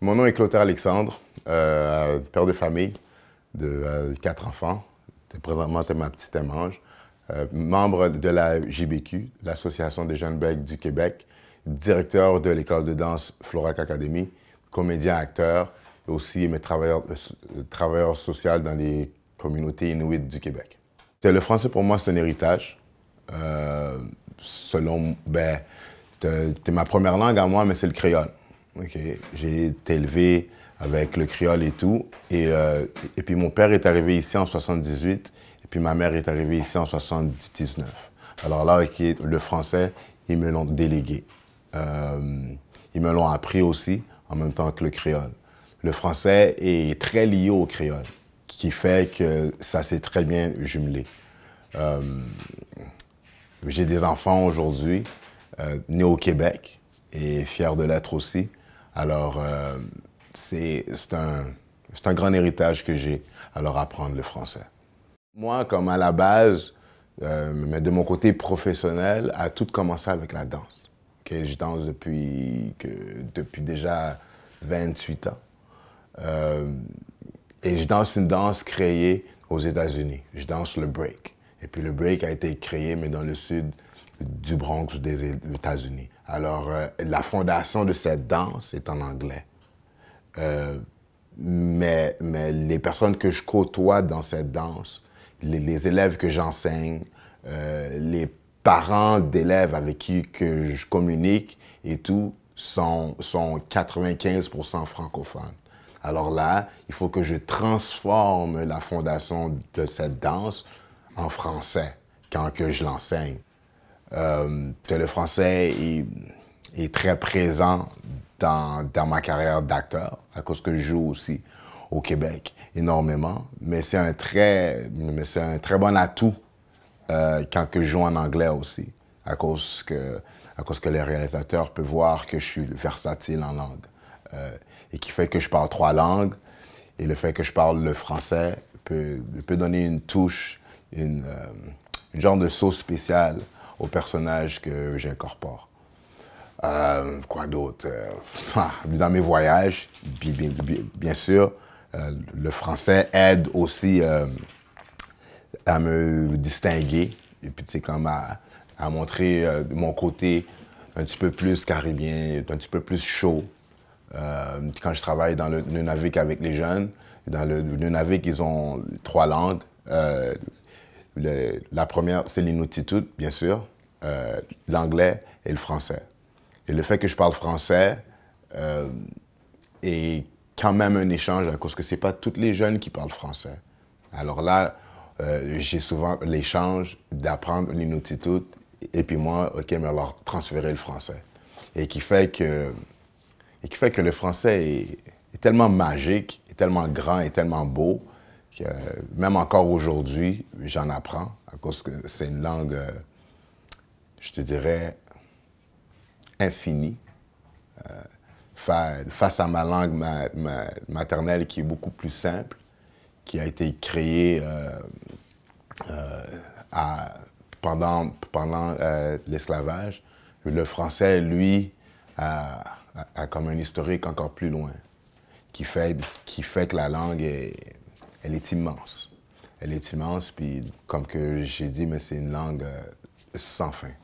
Mon nom est Clotaire Alexandre, euh, père de famille de euh, quatre enfants. Présentement, es ma petite amie. Euh, membre de la JBQ, l'Association des jeunes becs du Québec, directeur de l'école de danse Florac Academy, comédien, acteur, et aussi mais travailleur, social dans les communautés inuites du Québec. Le français, pour moi, c'est un héritage. selon, ben, c'est ma première langue à moi, mais c'est le créole. J'ai été élevé avec le créole et tout. Et, euh, puis mon père est arrivé ici en 78 et puis ma mère est arrivée ici en 79. Alors là, le français, ils me l'ont délégué. Euh, ils me l'ont appris aussi en même temps que le créole. Le français est très lié au créole, ce qui fait que ça s'est très bien jumelé. Euh, j'ai des enfants aujourd'hui, nés au Québec et fiers de l'être aussi. Alors, euh, c'est un, grand héritage que j'ai. Alors, apprendre le français. Moi, comme à la base, euh, mais de mon côté professionnel, a tout commencé avec la danse. Je danse depuis, que, depuis déjà 28 ans. Euh, et je danse une danse créée aux États-Unis. Je danse le break. Et puis le break a été créé, mais dans le sud du Bronx des États-Unis. Alors, euh, la fondation de cette danse est en anglais. Euh, mais, mais, les personnes que je côtoie dans cette danse, les, élèves que j'enseigne, euh, les parents d'élèves avec qui que je communique et tout, sont, sont 95% francophones. Alors là, il faut que je transforme la fondation de cette danse en français quand que je l'enseigne. Euh, le français est, très présent dans, ma carrière d'acteur, à cause que je joue aussi au Québec énormément. Mais c'est un très, c'est un très bon atout euh, quand que je joue en anglais aussi, à cause que, à cause que les réalisateurs peuvent voir que je suis versatile en langue. Euh, et qui fait que je parle trois langues, et le fait que je parle le français peut, donner une touche, une, euh, une genre de sauce spéciale au personnage que j'incorpore. Euh, quoi d'autre euh, ah, Dans mes voyages, bien, sûr, euh, le français aide aussi à me distinguer et puis c'est comme à, à montrer mon côté un petit peu plus caribien, un petit peu plus chaud. quand je travaille dans le Nunavik avec les jeunes, dans le Nunavik, ils ont trois langues, la première, c'est l'inutitude, bien sûr, euh, l'anglais et le français. Et le fait que je parle français euh, est quand même un échange, parce que ce n'est pas tous les jeunes qui parlent français. Alors là, euh, j'ai souvent l'échange d'apprendre l'inutitude et puis moi, OK, mais alors transférer le français. Et qui fait que, et qui fait que le français est, est tellement magique, est tellement grand, est tellement beau même encore aujourd'hui, j'en apprends à cause que c'est une langue, euh, je te dirais, infinie. Euh, face à ma langue maternelle qui est beaucoup plus simple, qui a été créée euh, pendant, pendant l'esclavage, le français, lui, a, comme un historique encore plus loin, qui fait, qui fait que la langue est elle est immense. Elle est immense, puis comme que j'ai dit, mais c'est une langue euh, sans fin.